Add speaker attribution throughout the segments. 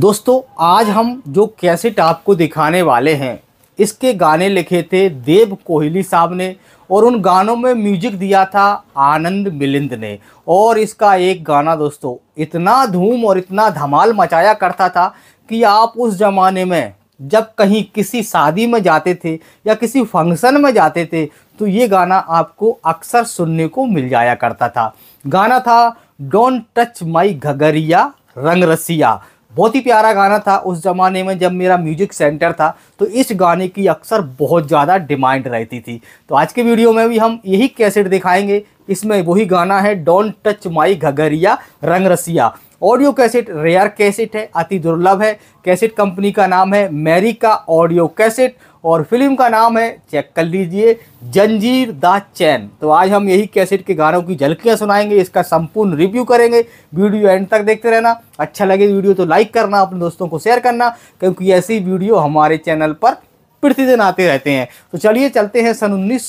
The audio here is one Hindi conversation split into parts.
Speaker 1: दोस्तों आज हम जो कैसेट आपको दिखाने वाले हैं इसके गाने लिखे थे देव कोहली साहब ने और उन गानों में म्यूजिक दिया था आनंद मिलिंद ने और इसका एक गाना दोस्तों इतना धूम और इतना धमाल मचाया करता था कि आप उस ज़माने में जब कहीं किसी शादी में जाते थे या किसी फंक्शन में जाते थे तो ये गाना आपको अक्सर सुनने को मिल जाया करता था गाना था डोंट टच माई घगरिया रंग रसिया बहुत ही प्यारा गाना था उस ज़माने में जब मेरा म्यूजिक सेंटर था तो इस गाने की अक्सर बहुत ज़्यादा डिमांड रहती थी तो आज के वीडियो में भी हम यही कैसेट दिखाएंगे इसमें वही गाना है डोंट टच माई घगरिया रंग रसिया ऑडियो कैसेट रेयर कैसेट है अति दुर्लभ है कैसेट कंपनी का नाम है मेरिका ऑडियो कैसेट और फिल्म का नाम है चेक कर लीजिए जंजीर द चैन तो आज हम यही कैसेट के गानों की झलकियाँ सुनाएंगे इसका संपूर्ण रिव्यू करेंगे वीडियो एंड तक देखते रहना अच्छा लगे वीडियो तो लाइक करना अपने दोस्तों को शेयर करना क्योंकि ऐसी वीडियो हमारे चैनल पर प्रतिदिन आते रहते हैं तो चलिए चलते हैं सन उन्नीस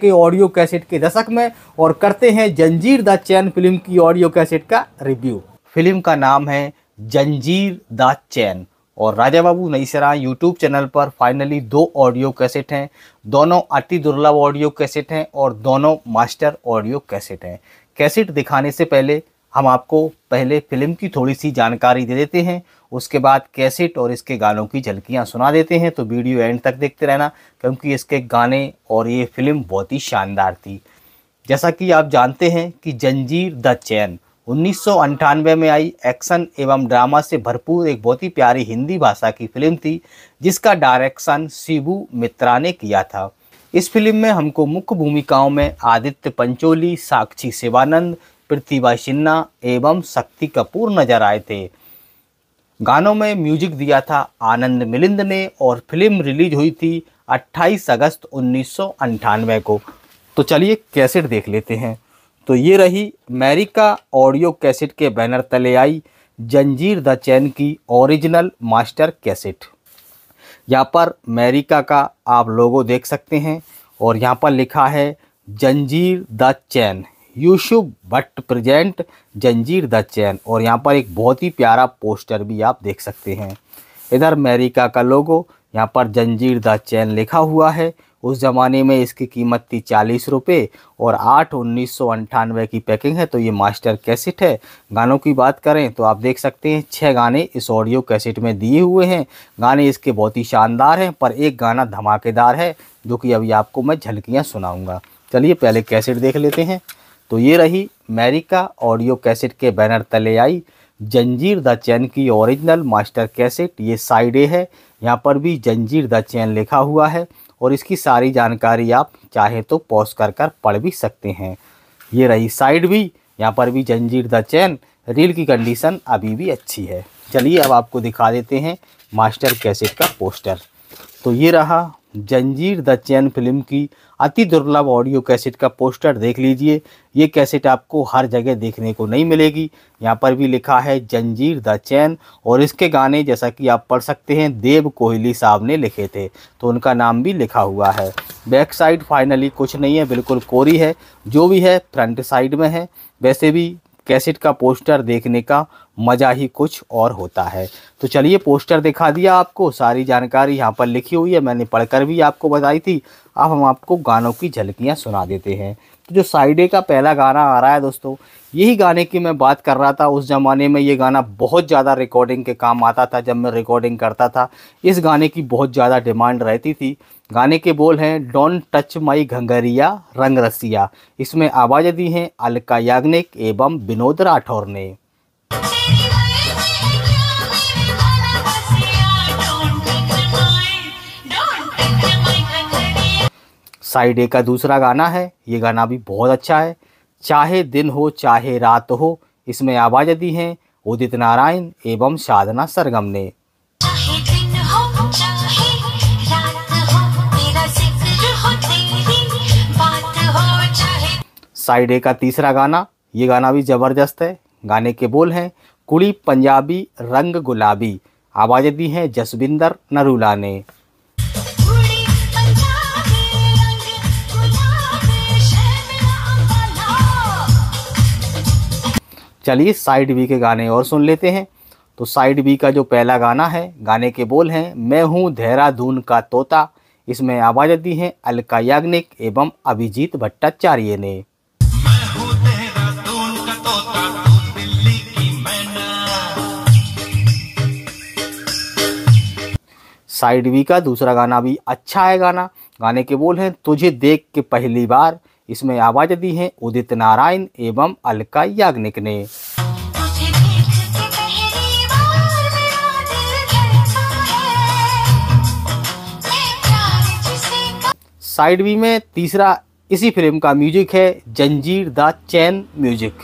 Speaker 1: के ऑडियो कैसेट के दशक में और करते हैं जंजीर द चैन फिल्म की ऑडियो कैसेट का रिव्यू फिल्म का नाम है जंजीर द चैन और राजा बाबू नई यूट्यूब चैनल पर फाइनली दो ऑडियो कैसेट हैं दोनों अति दुर्लभ ऑडियो कैसेट हैं और दोनों मास्टर ऑडियो कैसेट हैं कैसेट दिखाने से पहले हम आपको पहले फिल्म की थोड़ी सी जानकारी दे देते हैं उसके बाद कैसेट और इसके गानों की झलकियाँ सुना देते हैं तो वीडियो एंड तक देखते रहना क्योंकि इसके गाने और ये फिल्म बहुत ही शानदार थी जैसा कि आप जानते हैं कि जंजीर द चैन उन्नीस में आई एक्शन एवं ड्रामा से भरपूर एक बहुत ही प्यारी हिंदी भाषा की फिल्म थी जिसका डायरेक्शन शिबू मित्रा ने किया था इस फिल्म में हमको मुख्य भूमिकाओं में आदित्य पंचोली साक्षी शिवानंद प्रतिभा सिन्हा एवं शक्ति कपूर नजर आए थे गानों में म्यूजिक दिया था आनंद मिलिंद ने और फिल्म रिलीज हुई थी 28 अगस्त उन्नीस को तो चलिए कैसेट देख लेते हैं तो ये रही अमेरिका ऑडियो कैसेट के बैनर तले आई जंजीर द चैन की ओरिजिनल मास्टर कैसेट यहाँ पर अमेरिका का आप लोगो देख सकते हैं और यहाँ पर लिखा है जंजीर द चैन यूशुब but present Zanjeer the chain और यहाँ पर एक बहुत ही प्यारा पोस्टर भी आप देख सकते हैं इधर अमेरिका का लोगो यहाँ पर जंजीर द चैन लिखा हुआ है उस ज़माने में इसकी कीमत थी चालीस रुपये और आठ उन्नीस सौ अंठानवे की पैकिंग है तो ये मास्टर कैसेट है गानों की बात करें तो आप देख सकते हैं छः गाने इस ऑडियो कैसेट में दिए हुए हैं गाने इसके बहुत ही शानदार हैं पर एक गाना धमाकेदार है जो कि अभी आपको मैं झलकियाँ सुनाऊँगा चलिए पहले कैसेट देख लेते हैं तो ये रही मैरिका ऑडियो कैसेट के बैनर तले आई जंजीर द चैन की ओरिजिनल मास्टर कैसेट ये साइड ए है यहाँ पर भी जंजीर द चैन लिखा हुआ है और इसकी सारी जानकारी आप चाहे तो पॉज कर कर पढ़ भी सकते हैं ये रही साइड भी यहाँ पर भी जंजीर द चैन रील की कंडीशन अभी भी अच्छी है चलिए अब आपको दिखा देते हैं मास्टर कैसेट का पोस्टर तो ये रहा जंजीर द चैन फिल्म की अति दुर्लभ ऑडियो कैसेट का पोस्टर देख लीजिए ये कैसेट आपको हर जगह देखने को नहीं मिलेगी यहाँ पर भी लिखा है जंजीर द चैन और इसके गाने जैसा कि आप पढ़ सकते हैं देव कोहली साहब ने लिखे थे तो उनका नाम भी लिखा हुआ है बैक साइड फाइनली कुछ नहीं है बिल्कुल कोरी है जो भी है फ्रंट साइड में है वैसे भी कैसेट का पोस्टर देखने का मज़ा ही कुछ और होता है तो चलिए पोस्टर दिखा दिया आपको सारी जानकारी यहाँ पर लिखी हुई है मैंने पढ़कर भी आपको बताई थी अब आप हम आपको गानों की झलकियाँ सुना देते हैं तो जो साइडे का पहला गाना आ रहा है दोस्तों यही गाने की मैं बात कर रहा था उस ज़माने में ये गाना बहुत ज़्यादा रिकॉर्डिंग के काम आता था जब मैं रिकॉर्डिंग करता था इस गाने की बहुत ज़्यादा डिमांड रहती थी गाने के बोल हैं डोंट टच माई घंगरिया रंग रसिया इसमें आवाज़ दी हैं अलका याग्निक एवं विनोद राठौर ने साइड ए का दूसरा गाना है ये गाना भी बहुत अच्छा है चाहे दिन हो चाहे रात हो इसमें आवाज़ दी हैं उदित नारायण एवं साधना सरगम ने साइड ए का तीसरा गाना ये गाना भी ज़बरदस्त है गाने के बोल हैं कुड़ी पंजाबी रंग गुलाबी आवाज़ दी हैं जसविंदर नरूला ने चलिए साइड बी के गाने और सुन लेते हैं तो साइड बी का जो पहला गाना है गाने के बोल हैं मैं हूँ देहरादून का तोता इसमें आवाज़ दी हैं अलका याग्निक एवं अभिजीत भट्टाचार्य ने साइड बी का दूसरा गाना भी अच्छा है गाना गाने के बोल हैं तुझे देख के पहली बार इसमें आवाज़ दी है उदित नारायण एवं अलका याग्निक ने साइड बी में तीसरा इसी फिल्म का म्यूजिक है जंजीर द चैन म्यूजिक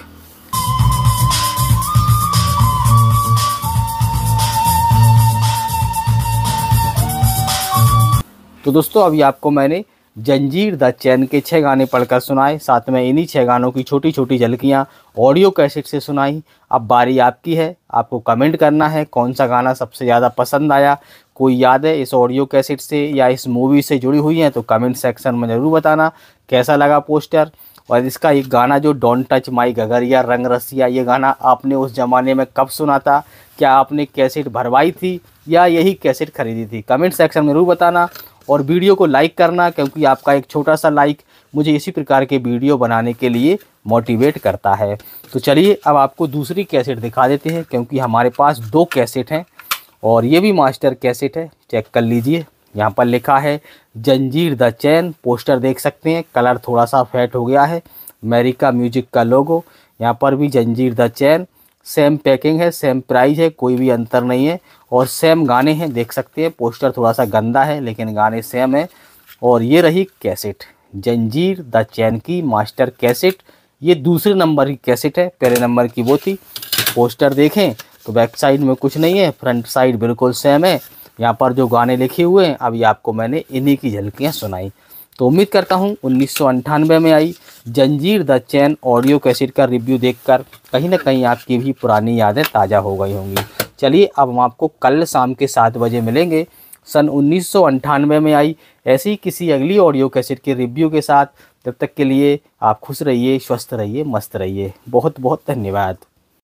Speaker 1: तो दोस्तों अभी आपको मैंने जंजीर द चैन के छः गाने पढ़कर सुनाए साथ में इन्हीं छः गानों की छोटी छोटी झलकियाँ ऑडियो कैसेट से सुनाई अब बारी आपकी है आपको कमेंट करना है कौन सा गाना सबसे ज़्यादा पसंद आया कोई यादें इस ऑडियो कैसेट से या इस मूवी से जुड़ी हुई हैं तो कमेंट सेक्शन में ज़रूर बताना कैसा लगा पोस्टर और इसका ये गाना जो डोंट टच माई गगरिया रंग रसिया ये गाना आपने उस ज़माने में कब सुना था क्या आपने कैसेट भरवाई थी या यही कैसेट खरीदी थी कमेंट सेक्शन में ज़रूर बताना और वीडियो को लाइक करना क्योंकि आपका एक छोटा सा लाइक मुझे इसी प्रकार के वीडियो बनाने के लिए मोटिवेट करता है तो चलिए अब आपको दूसरी कैसेट दिखा देते हैं क्योंकि हमारे पास दो कैसेट हैं और ये भी मास्टर कैसेट है चेक कर लीजिए यहाँ पर लिखा है जंजीर द चैन पोस्टर देख सकते हैं कलर थोड़ा सा फेट हो गया है अमेरिका म्यूजिक का लोगो यहाँ पर भी Zanjeer the chain same packing है सेम प्राइस है कोई भी अंतर नहीं है और सेम गाने हैं देख सकते हैं पोस्टर थोड़ा सा गंदा है लेकिन गाने सेम है और ये रही कैसेट जंजीर द चैन की मास्टर कैसेट ये दूसरे नंबर की कैसेट है पहले नंबर की वो थी पोस्टर देखें तो बैक साइड में कुछ नहीं है फ्रंट साइड बिल्कुल सेम है यहाँ पर जो गाने लिखे हुए हैं अभी आपको मैंने इन्हीं की झलकियाँ सुनाई तो उम्मीद करता हूँ उन्नीस में आई Zanjeer the chain audio cassette का रिव्यू देखकर कहीं ना कहीं आपकी भी पुरानी यादें ताज़ा हो गई होंगी चलिए अब हम आपको कल शाम के सात बजे मिलेंगे सन उन्नीस में आई ऐसी किसी अगली ऑडियो कैसेट के रिव्यू के साथ तब तक के लिए आप खुश रहिए स्वस्थ रहिए मस्त रहिए बहुत बहुत धन्यवाद